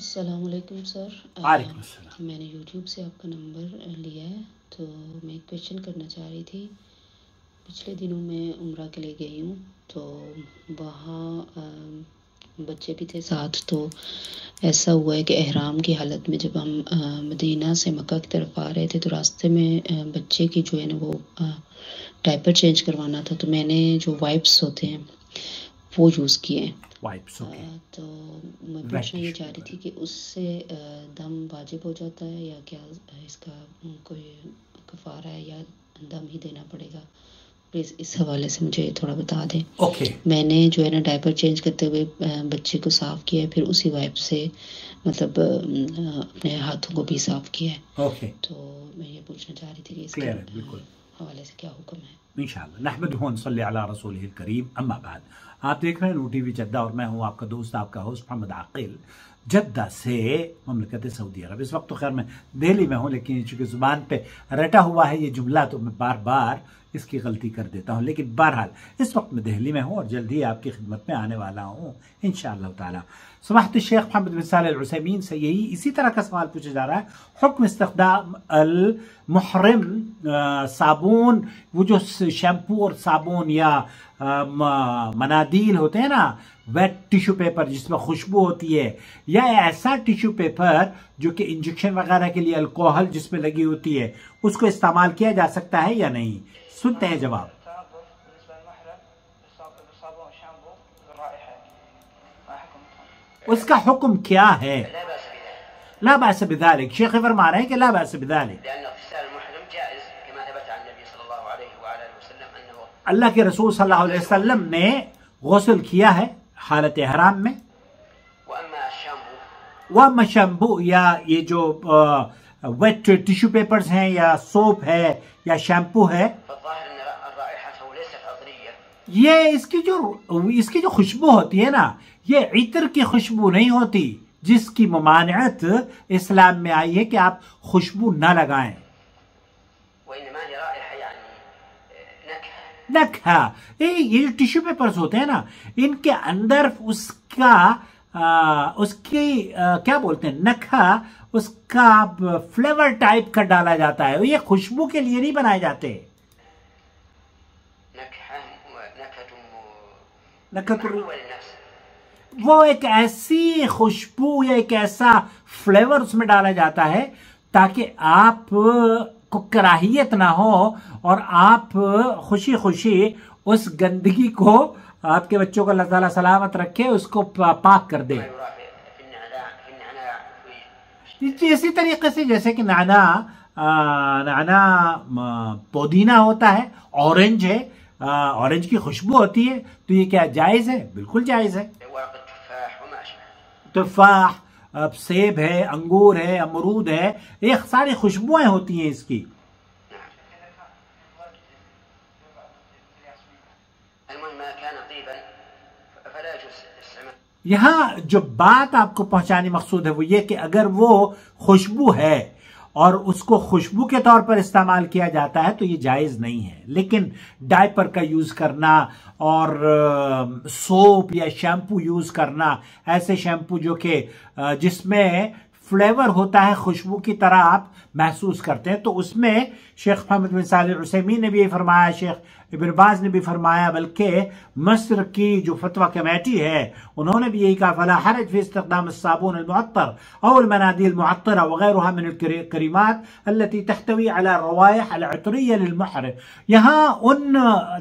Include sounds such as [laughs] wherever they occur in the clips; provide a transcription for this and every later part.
असलकुम sir uh, मैंने YouTube से आपका नंबर uh, लिया है तो मैं एक क्वेश्चन करना चाह रही थी पिछले दिनों मैं उम्र के लिए गई हूँ तो वहाँ uh, बच्चे भी थे साथ तो ऐसा हुआ है कि अहराम की हालत में जब हम मदीना से मक्का की तरफ आ रहे थे तो रास्ते में बच्चे की जो है ना वो डायपर चेंज करवाना था तो मैंने जो वाइप्स होते हैं वो यूज़ किए हैं वाइप्स तो मैं पूछना ये चाह रही थी कि उससे दम वाजिब हो जाता है या क्या इसका कोई कफारा है या दम ही देना पड़ेगा प्लीज़ इस हवाले से मुझे थोड़ा बता दें ओके okay. मैंने जो है ना डायपर चेंज करते हुए बच्चे को साफ़ किया है फिर उसी वाइप से मतलब अपने हाथों को भी साफ़ किया है ओके okay. तो मैं ये पूछना चाह रही थी कि इसके हवाले से क्या हुक्म है इन नहमद नसल रसूल करीम अम्माबाद आप देख रहे हैं रू टी वी जद्दा और मैं हूँ आपका दोस्त आपका होस्ट मोहम्मद आकिल जद्दा से ममलकत सऊदी अरब इस वक्त तो खैर मैं दिल्ली में हूँ लेकिन चूंकि ज़ुबान पर रटा हुआ है ये जुमला तो मैं बार बार इसकी गलती कर देता हूँ लेकिन बहरहाल इस वक्त मैं दिल्ली में हूँ और जल्द ही आपकी खिदमत में आने वाला हूँ इन शाह समाहत शेख महमद मिसालसमीन से यही इसी तरह का सवाल पूछा जा रहा है हुक्म इस्ताम अलमहरम साबुन वो जो शैम्पू और साबुन या मनादील होते हैं ना वेट टिश्यू पेपर जिसमें खुशबू होती है या ऐसा टिश्यू पेपर जो कि इंजेक्शन वगैरह के लिए अल्कोहल जिसमें लगी होती है उसको इस्तेमाल किया जा सकता है या नहीं सुनते हैं जवाब उसका हुक्म क्या है लाभ ऐसे बिदालिक शेख फरमा रहे हैं कि ला बास बिदालिक अल्लाह के रसूल सल्लल्लाहु अलैहि वसल्लम ने गौसल किया है हालत हराम में व मशम्बू या ये जो वेट टिश्यू पेपर्स हैं या सोप है या शैम्पू है ये इसकी जो इसकी जो खुशबू होती है ना ये इतर की खुशबू नहीं होती जिसकी ममानत इस्लाम में आई है कि आप खुशबू ना लगाएं ये ये जो टिश्यू पेपर्स होते हैं ना इनके अंदर उसका आ, उसकी आ, क्या बोलते हैं नखा उसका फ्लेवर टाइप का डाला जाता है ये खुशबू के लिए नहीं बनाए जाते तो- वो एक ऐसी खुशबू या एक ऐसा फ्लेवर उसमें डाला जाता है ताकि आप को कराहियत ना हो और आप खुशी खुशी उस गंदगी को आपके बच्चों को अल्लाह ताला सलामत रखे उसको पाक कर दे इसी तरीके से जैसे कि नाना नाना पुदीना होता है ऑरेंज है ऑरेंज की खुशबू होती है तो ये क्या जायज़ है बिल्कुल जायज़ है तोफ़ाह अब सेब है अंगूर है अमरूद है ये सारी खुशबुएं होती हैं इसकी यहाँ जो बात आपको पहुंचाने मकसूद है वो ये कि अगर वो खुशबू है और उसको खुशबू के तौर पर इस्तेमाल किया जाता है तो ये जायज़ नहीं है लेकिन डायपर का यूज़ करना और सोप या शैम्पू यूज़ करना ऐसे शैम्पू जो कि जिसमें फ्लेवर होता है खुशबू की तरह आप महसूस करते हैं तो उसमें शेख मोहम्मद बिन सालमी ने भी ये फरमाया शेख इबिन ने भी फरमाया बल्कि मस्र की जो फतवा कमेटी है उन्होंने भी यही कहा फला हरज फी साबुन अलमअर और मनादिल मतर वगैरह करीमत करीमात अल्लती तख्तवी अला रवायतर यहाँ उन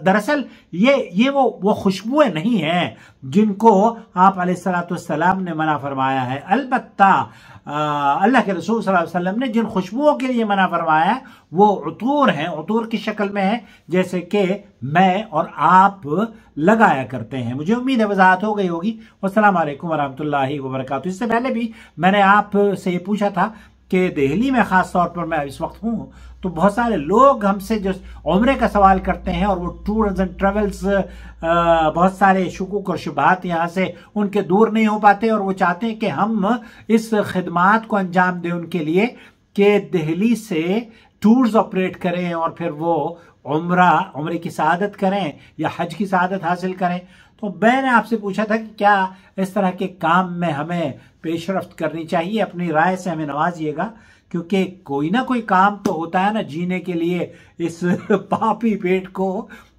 दरअसल ये ये वो वो खुशबुएं नहीं हैं जिनको आप सलाम ने मना फरमाया है अलबत्ता अल्लाह के रसूल सल्लल्लाहु अलैहि वसल्लम ने जिन खुशबुओं के लिए मना फरमाया वो अतूर हैं अतूर की शक्ल में है जैसे कि मैं और आप लगाया करते हैं मुझे उम्मीद है वजाहत हो गई होगी असलम वरहमल वर्क इससे पहले भी मैंने आप से ये पूछा था कि दहली में ख़ास तौर पर मैं इस वक्त हूँ तो बहुत सारे लोग हमसे जो उम्र का सवाल करते हैं और वो टूर्स एंड ट्रेवल्स बहुत सारे शकूक और शुबात यहाँ से उनके दूर नहीं हो पाते और वो चाहते हैं कि हम इस खदमात को अंजाम दें उनके लिए कि दहली से टूर्स ऑपरेट करें और फिर वो उम्रा उम्र की शहादत करें या हज की शहादत हासिल करें तो मैंने आपसे पूछा था कि क्या इस तरह के काम में हमें पेशरफ्त करनी चाहिए अपनी राय से हमें नवाजिएगा क्योंकि कोई ना कोई काम तो होता है ना जीने के लिए इस [laughs] पापी पेट को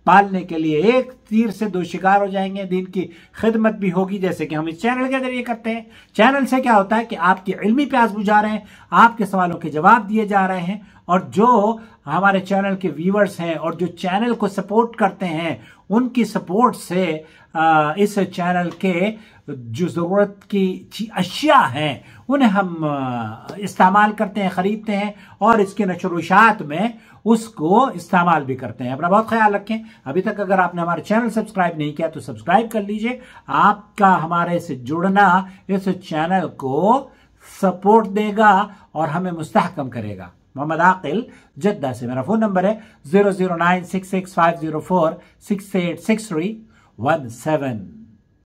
पालने के लिए एक तीर से दो शिकार हो जाएंगे दिन की खिदमत भी होगी जैसे कि हम इस चैनल के जरिए करते हैं चैनल से क्या होता है कि आपकी इलमी प्यास बुझा रहे हैं आपके सवालों के जवाब दिए जा रहे हैं और जो हमारे चैनल के व्यूवर्स हैं और जो चैनल को सपोर्ट करते हैं उनकी सपोर्ट से इस चैनल के जो ज़रूरत की अशिया हैं उन्हें हम इस्तेमाल करते हैं ख़रीदते हैं और इसके नशरुशात में उसको इस्तेमाल भी करते हैं अपना बहुत ख्याल रखें अभी तक अगर आपने हमारे चैनल चैनल सब्सक्राइब नहीं किया तो सब्सक्राइब कर लीजिए आपका हमारे से जुड़ना इस चैनल को सपोर्ट देगा और हमें मुस्तहकम करेगा मोहम्मद आकिल जद्दा से मेरा फोन नंबर है zero zero nine six six five zero four six eight six three one seven